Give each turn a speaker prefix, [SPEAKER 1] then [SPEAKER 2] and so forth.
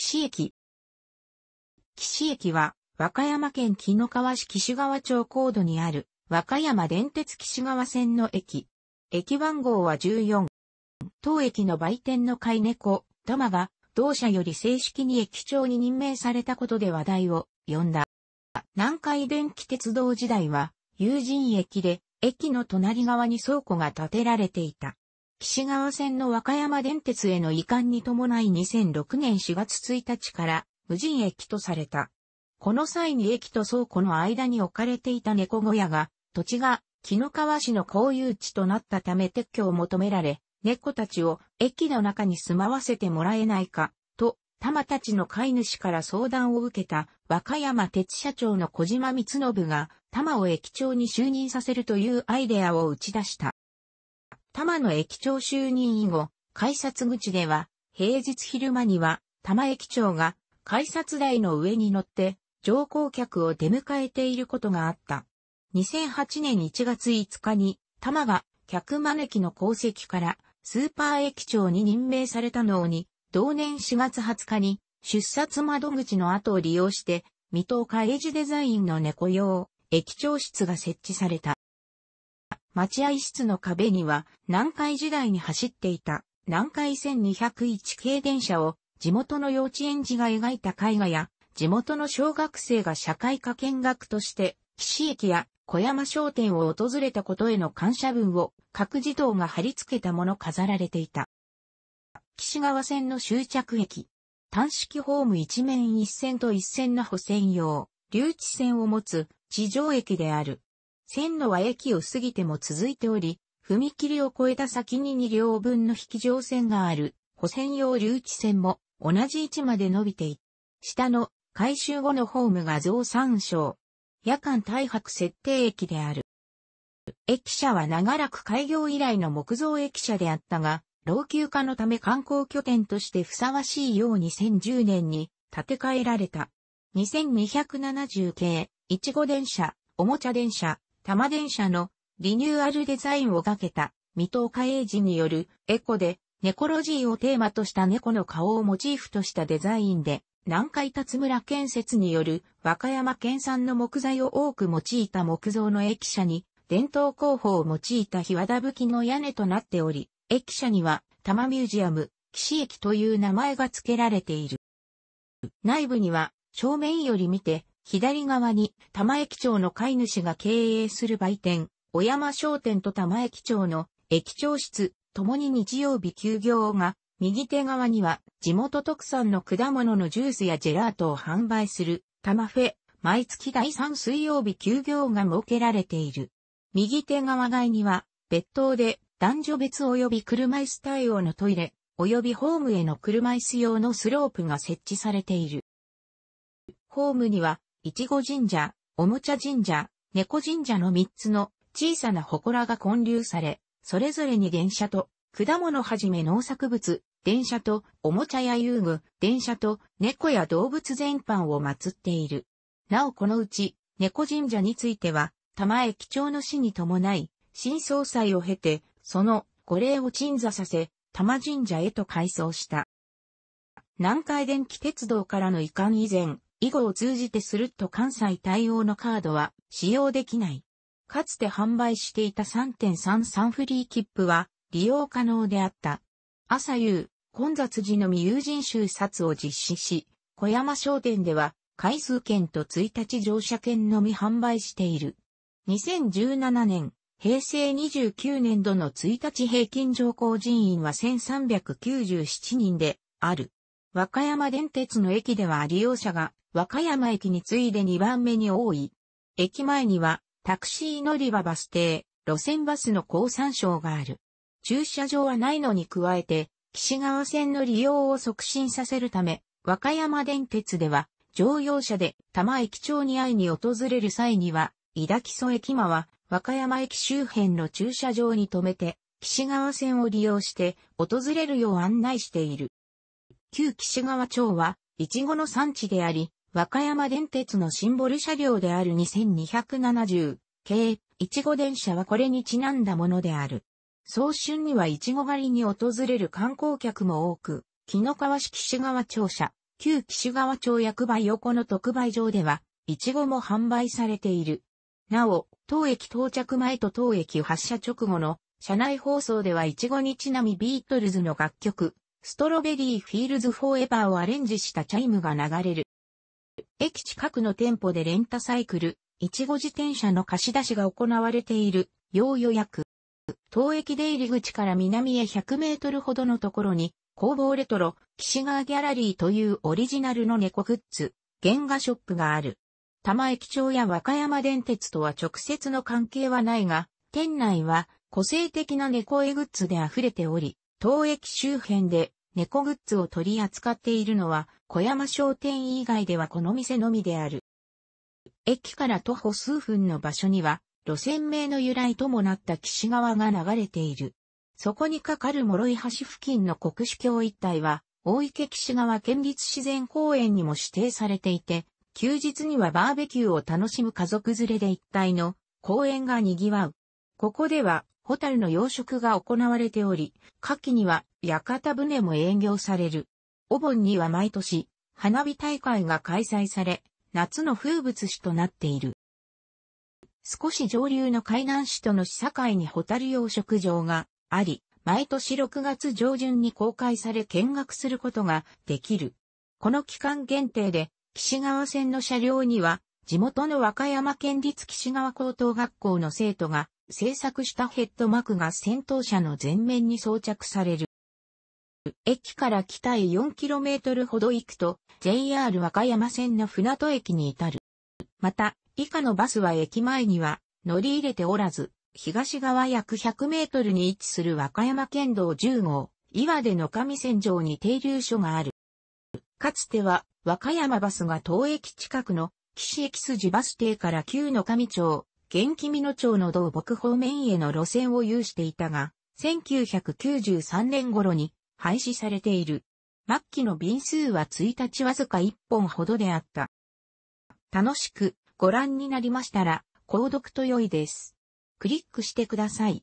[SPEAKER 1] 岸駅。岸駅は、和歌山県紀の川市岸川町高度にある、和歌山電鉄岸川線の駅。駅番号は14。当駅の売店の飼い猫、ダマが、同社より正式に駅長に任命されたことで話題を呼んだ。南海電気鉄道時代は、友人駅で、駅の隣側に倉庫が建てられていた。岸川線の和歌山電鉄への移管に伴い2006年4月1日から無人駅とされた。この際に駅と倉庫の間に置かれていた猫小屋が、土地が木の川市の公有地となったため撤去を求められ、猫たちを駅の中に住まわせてもらえないか、と、玉たちの飼い主から相談を受けた和歌山鉄社長の小島光信が、玉を駅長に就任させるというアイデアを打ち出した。玉の駅長就任以後、改札口では、平日昼間には、玉駅長が、改札台の上に乗って、乗降客を出迎えていることがあった。2008年1月5日に、玉が、客招きの功績から、スーパー駅長に任命されたのに、同年4月20日に、出札窓口の後を利用して、未踏会エデザインの猫用、駅長室が設置された。待合室の壁には南海時代に走っていた南海1201系電車を地元の幼稚園児が描いた絵画や地元の小学生が社会科見学として岸駅や小山商店を訪れたことへの感謝文を各児童が貼り付けたもの飾られていた。岸川線の終着駅。単式ホーム一面一線と一線の補線用、留置線を持つ地上駅である。線路は駅を過ぎても続いており、踏切を越えた先に2両分の引き乗線がある、保線用留置線も同じ位置まで伸びてい、下の改修後のホームが増産省。夜間大白設定駅である。駅舎は長らく開業以来の木造駅舎であったが、老朽化のため観光拠点としてふさわしいよう2010年に建て替えられた。2270系、いちご電車、おもちゃ電車、多摩電車のリニューアルデザインをかけた、水戸家英治によるエコで、ネコロジーをテーマとした猫の顔をモチーフとしたデザインで、南海辰村建設による和歌山県産の木材を多く用いた木造の駅舎に、伝統工法を用いた日和田吹きの屋根となっており、駅舎には、多摩ミュージアム、岸駅という名前が付けられている。内部には、正面より見て、左側に玉駅長の飼い主が経営する売店、小山商店と玉駅長の駅長室、ともに日曜日休業が、右手側には地元特産の果物のジュースやジェラートを販売する玉フェ、毎月第3水曜日休業が設けられている。右手側外には、別棟で男女別及び車椅子対応のトイレ、及びホームへの車椅子用のスロープが設置されている。ホームにはいちご神社、おもちゃ神社、猫神社の3つの小さな祠が建立され、それぞれに電車と、果物はじめ農作物、電車と、おもちゃや遊具、電車と、猫や動物全般を祀っている。なおこのうち、猫神社については、玉駅重の死に伴い、新総裁を経て、その御礼を鎮座させ、玉神社へと改装した。南海電気鉄道からの移管以前、以後を通じてスルッと関西対応のカードは使用できない。かつて販売していた3.33フリー切符は利用可能であった。朝夕、混雑時のみ友人集札を実施し、小山商店では回数券と1日乗車券のみ販売している。2017年、平成29年度の1日平均乗降人員は1397人である。和歌山電鉄の駅では利用者が和歌山駅に次いで2番目に多い。駅前には、タクシー乗り場バス停、路線バスの降参省がある。駐車場はないのに加えて、岸川線の利用を促進させるため、和歌山電鉄では、乗用車で多摩駅長に会いに訪れる際には、井田木曽駅間は、和歌山駅周辺の駐車場に停めて、岸川線を利用して訪れるよう案内している。旧岸川町は、いちごの産地であり、和歌山電鉄のシンボル車両である2270系、いちご電車はこれにちなんだものである。早春にはいちご狩りに訪れる観光客も多く、木の川市岸川庁舎、旧岸川町役場横の特売場では、いちごも販売されている。なお、当駅到着前と当駅発車直後の車内放送ではいちごにちなみビートルズの楽曲、ストロベリーフィールズフォーエバーをアレンジしたチャイムが流れる。駅近くの店舗でレンタサイクル、いちご自転車の貸し出しが行われている、要予約。当駅出入り口から南へ100メートルほどのところに、工房レトロ、岸川ギャラリーというオリジナルの猫グッズ、原画ショップがある。玉駅長や和歌山電鉄とは直接の関係はないが、店内は個性的な猫絵グッズで溢れており、当駅周辺で猫グッズを取り扱っているのは、小山商店以外ではこの店のみである。駅から徒歩数分の場所には、路線名の由来ともなった岸川が流れている。そこに架かる諸井橋付近の国主橋一帯は、大池岸川県立自然公園にも指定されていて、休日にはバーベキューを楽しむ家族連れで一帯の公園が賑わう。ここではホタルの養殖が行われており、夏季には屋形船も営業される。お盆には毎年、花火大会が開催され、夏の風物詩となっている。少し上流の海南市との市境にホタル養殖場があり、毎年6月上旬に公開され見学することができる。この期間限定で、岸川線の車両には、地元の和歌山県立岸川高等学校の生徒が製作したヘッドマークが戦闘車の前面に装着される。駅から北へ 4km ほど行くと JR 和歌山線の船戸駅に至る。また、以下のバスは駅前には乗り入れておらず、東側約100メートルに位置する和歌山県道10号、岩出の上線上に停留所がある。かつては、和歌山バスが当駅近くの、岸駅筋バス停から旧の上町、元気美野町の道北方面への路線を有していたが、1993年頃に廃止されている。末期の便数は1日わずか1本ほどであった。楽しくご覧になりましたら、購読と良いです。クリックしてください。